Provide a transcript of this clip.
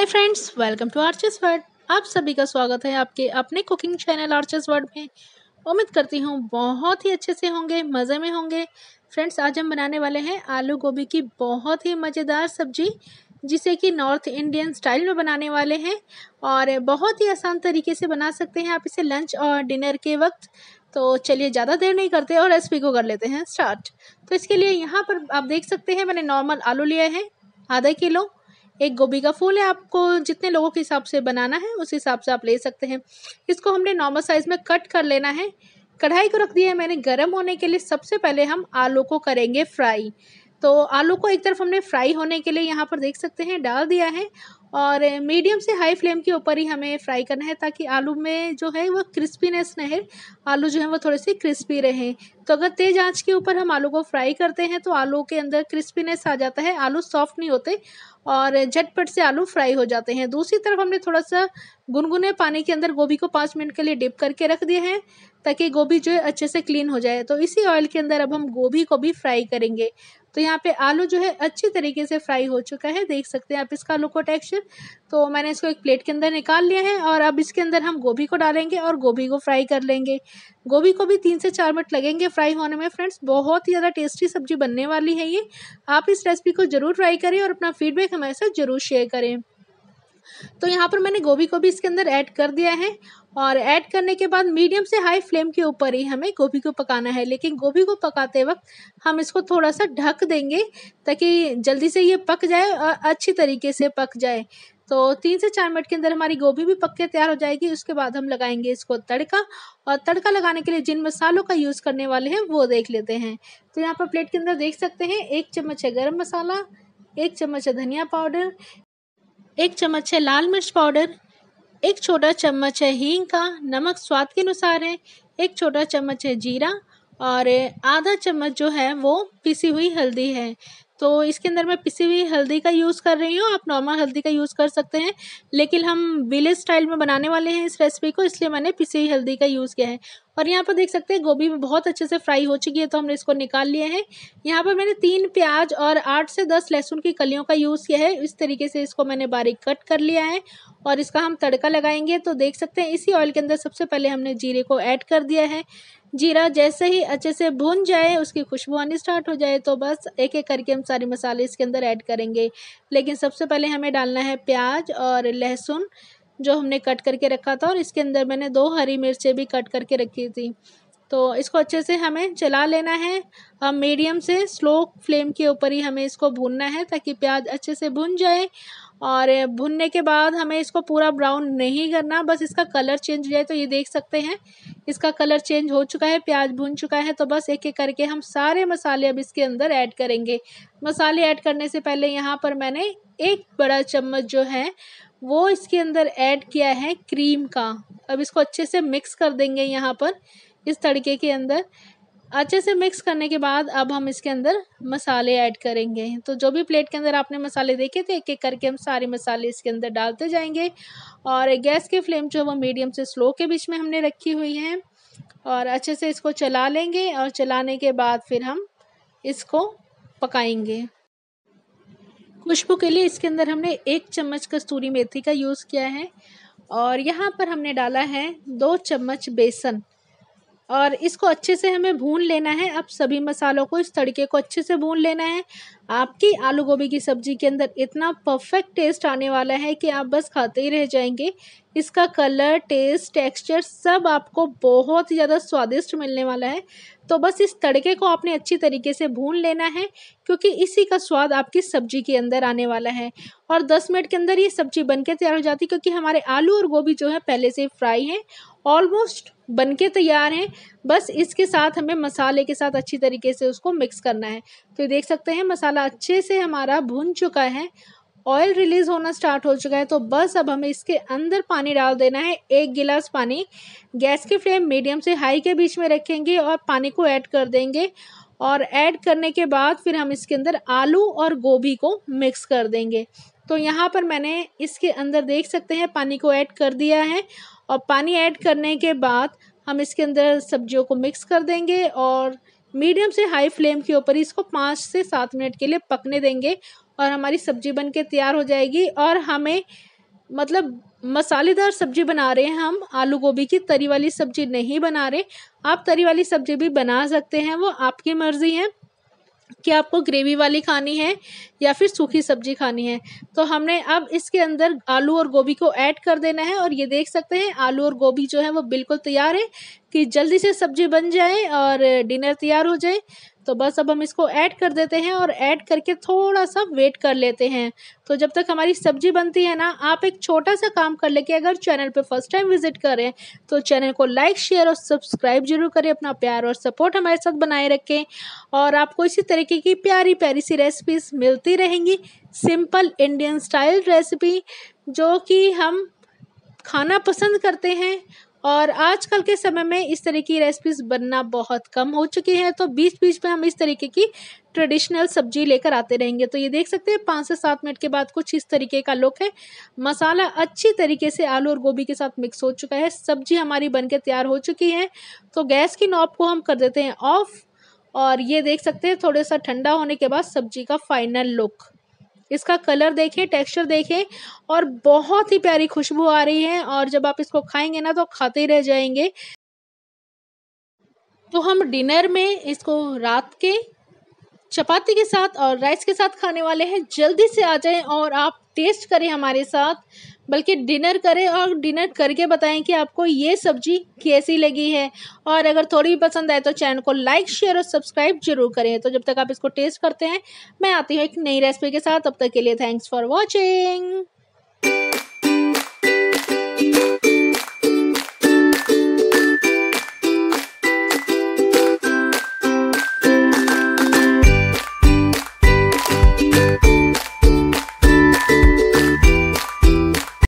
hi friends welcome to arches world आप सभी का स्वागत है आपके अपने कुकिंग चैनल आर्चेस वर्ड में उम्मीद करती हूँ बहुत ही अच्छे से होंगे मज़े में होंगे फ्रेंड्स आज हम बनाने वाले हैं आलू गोभी की बहुत ही मज़ेदार सब्जी जिसे कि नॉर्थ इंडियन स्टाइल में बनाने वाले हैं और बहुत ही आसान तरीके से बना सकते हैं आप इसे लंच और डिनर के वक्त तो चलिए ज़्यादा देर नहीं करते और रेसिपी को कर लेते हैं स्टार्ट तो इसके लिए यहाँ पर आप देख सकते हैं मैंने नॉर्मल आलू लिया है आधा किलो एक गोभी का फूल है आपको जितने लोगों के हिसाब से बनाना है उस हिसाब से आप ले सकते हैं इसको हमने नॉर्मल साइज़ में कट कर लेना है कढ़ाई को रख दिया है मैंने गर्म होने के लिए सबसे पहले हम आलू को करेंगे फ्राई तो आलू को एक तरफ हमने फ्राई होने के लिए यहाँ पर देख सकते हैं डाल दिया है और मीडियम से हाई फ्लेम के ऊपर ही हमें फ्राई करना है ताकि आलू में जो है वो क्रिस्पीनेस रहे आलू जो है वो थोड़े से क्रिस्पी रहें तो अगर तेज़ आंच के ऊपर हम आलू को फ्राई करते हैं तो आलू के अंदर क्रिस्पीनेस आ जाता है आलू सॉफ्ट नहीं होते और झटपट से आलू फ्राई हो जाते हैं दूसरी तरफ हमने थोड़ा सा गुनगुने पानी के अंदर गोभी को पाँच मिनट के लिए डिप करके रख दिया है ताकि गोभी जो है अच्छे से क्लीन हो जाए तो इसी ऑयल के अंदर अब हम गोभी को भी फ्राई करेंगे तो यहाँ पे आलू जो है अच्छी तरीके से फ्राई हो चुका है देख सकते हैं आप इसका आलू को टेक्सचर तो मैंने इसको एक प्लेट के अंदर निकाल लिया है और अब इसके अंदर हम गोभी को डालेंगे और गोभी को फ्राई कर लेंगे गोभी को भी तीन से चार मिनट लगेंगे फ्राई होने में फ्रेंड्स बहुत ही ज़्यादा टेस्टी सब्जी बनने वाली है ये आप इस रेसिपी को ज़रूर ट्राई करें और अपना फीडबैक हमारे साथ ज़रूर शेयर करें तो यहाँ पर मैंने गोभी को भी इसके अंदर ऐड कर दिया है और ऐड करने के बाद मीडियम से हाई फ्लेम के ऊपर ही हमें गोभी को पकाना है लेकिन गोभी को पकाते वक्त हम इसको थोड़ा सा ढक देंगे ताकि जल्दी से ये पक जाए और अच्छी तरीके से पक जाए तो तीन से चार मिनट के अंदर हमारी गोभी भी पक के तैयार हो जाएगी उसके बाद हम लगाएंगे इसको तड़का और तड़का लगाने के लिए जिन मसालों का यूज़ करने वाले हैं वो देख लेते हैं तो यहाँ पर प्लेट के अंदर देख सकते हैं एक चम्मच है गर्म मसाला एक चम्मच है धनिया पाउडर एक चम्मच है लाल मिर्च पाउडर एक छोटा चम्मच है हींग का नमक स्वाद के अनुसार है एक छोटा चम्मच है जीरा और आधा चम्मच जो है वो पिसी हुई हल्दी है तो इसके अंदर मैं पिसी हुई हल्दी का यूज़ कर रही हूँ आप नॉर्मल हल्दी का यूज़ कर सकते हैं लेकिन हम विलेज स्टाइल में बनाने वाले हैं इस रेसिपी को इसलिए मैंने पिसी हुई हल्दी का यूज़ किया है और यहाँ पर देख सकते हैं गोभी भी बहुत अच्छे से फ्राई हो चुकी है तो हमने इसको निकाल लिए हैं यहाँ पर मैंने तीन प्याज और आठ से दस लहसुन की कलियों का यूज़ किया है इस तरीके से इसको मैंने बारीक कट कर लिया है और इसका हम तड़का लगाएंगे तो देख सकते हैं इसी ऑयल के अंदर सबसे पहले हमने जीरे को ऐड कर दिया है जीरा जैसे ही अच्छे से भून जाए उसकी खुशबू आनी स्टार्ट हो जाए तो बस एक एक करके हम सारे मसाले इसके अंदर ऐड करेंगे लेकिन सबसे पहले हमें डालना है प्याज और लहसुन जो हमने कट करके रखा था और इसके अंदर मैंने दो हरी मिर्चें भी कट करके रखी थी तो इसको अच्छे से हमें चला लेना है हम मीडियम से स्लो फ्लेम के ऊपर ही हमें इसको भूनना है ताकि प्याज अच्छे से भुन जाए और भुनने के बाद हमें इसको पूरा ब्राउन नहीं करना बस इसका कलर चेंज हो जाए तो ये देख सकते हैं इसका कलर चेंज हो चुका है प्याज भुन चुका है तो बस एक एक करके हम सारे मसाले अब इसके अंदर ऐड करेंगे मसाले ऐड करने से पहले यहाँ पर मैंने एक बड़ा चम्मच जो है वो इसके अंदर ऐड किया है क्रीम का अब इसको अच्छे से मिक्स कर देंगे यहाँ पर इस तड़के के अंदर अच्छे से मिक्स करने के बाद अब हम इसके अंदर मसाले ऐड करेंगे तो जो भी प्लेट के अंदर आपने मसाले देखे थे एक एक करके हम सारे मसाले इसके अंदर डालते जाएंगे और गैस की फ्लेम जो वो मीडियम से स्लो के बीच में हमने रखी हुई है और अच्छे से इसको चला लेंगे और चलाने के बाद फिर हम इसको पकाएंगे खुशबू के लिए इसके अंदर हमने एक चम्मच कस्तूरी मेथी का यूज़ किया है और यहाँ पर हमने डाला है दो चम्मच बेसन और इसको अच्छे से हमें भून लेना है अब सभी मसालों को इस तड़के को अच्छे से भून लेना है आपकी आलू गोभी की सब्ज़ी के अंदर इतना परफेक्ट टेस्ट आने वाला है कि आप बस खाते ही रह जाएंगे इसका कलर टेस्ट टेक्सचर सब आपको बहुत ही ज़्यादा स्वादिष्ट मिलने वाला है तो बस इस तड़के को आपने अच्छी तरीके से भून लेना है क्योंकि इसी का स्वाद आपकी सब्जी के अंदर आने वाला है और 10 मिनट के अंदर ये सब्जी बनके तैयार हो जाती है क्योंकि हमारे आलू और गोभी जो है पहले से फ्राई हैं ऑलमोस्ट बनके तैयार हैं बस इसके साथ हमें मसाले के साथ अच्छी तरीके से उसको मिक्स करना है तो देख सकते हैं मसाला अच्छे से हमारा भुन चुका है ऑयल रिलीज होना स्टार्ट हो चुका है तो बस अब हमें इसके अंदर पानी डाल देना है एक गिलास पानी गैस की फ्लेम मीडियम से हाई के बीच में रखेंगे और पानी को ऐड कर देंगे और ऐड करने के बाद फिर हम इसके अंदर आलू और गोभी को मिक्स कर देंगे तो यहाँ पर मैंने इसके अंदर देख सकते हैं पानी को ऐड कर दिया है और पानी ऐड करने के बाद हम इसके अंदर सब्जियों को मिक्स कर देंगे और मीडियम से हाई फ्लेम के ऊपर इसको पाँच से सात मिनट के लिए पकने देंगे और हमारी सब्जी बन के तैयार हो जाएगी और हमें मतलब मसालेदार सब्जी बना रहे हैं हम आलू गोभी की तरी वाली सब्जी नहीं बना रहे आप तरी वाली सब्जी भी बना सकते हैं वो आपकी मर्ज़ी है कि आपको ग्रेवी वाली खानी है या फिर सूखी सब्जी खानी है तो हमने अब इसके अंदर आलू और गोभी को ऐड कर देना है और ये देख सकते हैं आलू और गोभी जो है वो बिल्कुल तैयार है कि जल्दी से सब्जी बन जाए और डिनर तैयार हो जाए तो बस अब हम इसको ऐड कर देते हैं और ऐड करके थोड़ा सा वेट कर लेते हैं तो जब तक हमारी सब्जी बनती है ना आप एक छोटा सा काम कर लेके अगर चैनल पर फर्स्ट टाइम विजिट करें तो चैनल को लाइक शेयर और सब्सक्राइब जरूर करें अपना प्यार और सपोर्ट हमारे साथ बनाए रखें और आपको इसी तरीके की प्यारी प्यारी सी रेसिपीज़ मिलती रहेंगी सिंपल इंडियन स्टाइल रेसिपी जो कि हम खाना पसंद करते हैं और आजकल के समय में इस तरह की रेसिपीज बनना बहुत कम हो चुकी हैं तो बीच बीच में हम इस तरीके की ट्रेडिशनल सब्जी लेकर आते रहेंगे तो ये देख सकते हैं पाँच से सात मिनट के बाद कुछ इस तरीके का लुक है मसाला अच्छी तरीके से आलू और गोभी के साथ मिक्स हो चुका है सब्जी हमारी बन तैयार हो चुकी है तो गैस की नॉब को हम कर देते हैं ऑफ और ये देख सकते हैं थोड़ा सा ठंडा होने के बाद सब्जी का फाइनल लुक इसका कलर देखें टेक्सचर देखें और बहुत ही प्यारी खुशबू आ रही है और जब आप इसको खाएंगे ना तो खाते रह जाएंगे तो हम डिनर में इसको रात के चपाती के साथ और राइस के साथ खाने वाले हैं जल्दी से आ जाएं और आप टेस्ट करें हमारे साथ बल्कि डिनर करें और डिनर करके बताएं कि आपको ये सब्जी कैसी लगी है और अगर थोड़ी भी पसंद आए तो चैनल को लाइक शेयर और सब्सक्राइब जरूर करें तो जब तक आप इसको टेस्ट करते हैं मैं आती हूँ एक नई रेसिपी के साथ तब तक के लिए थैंक्स फॉर वॉचिंग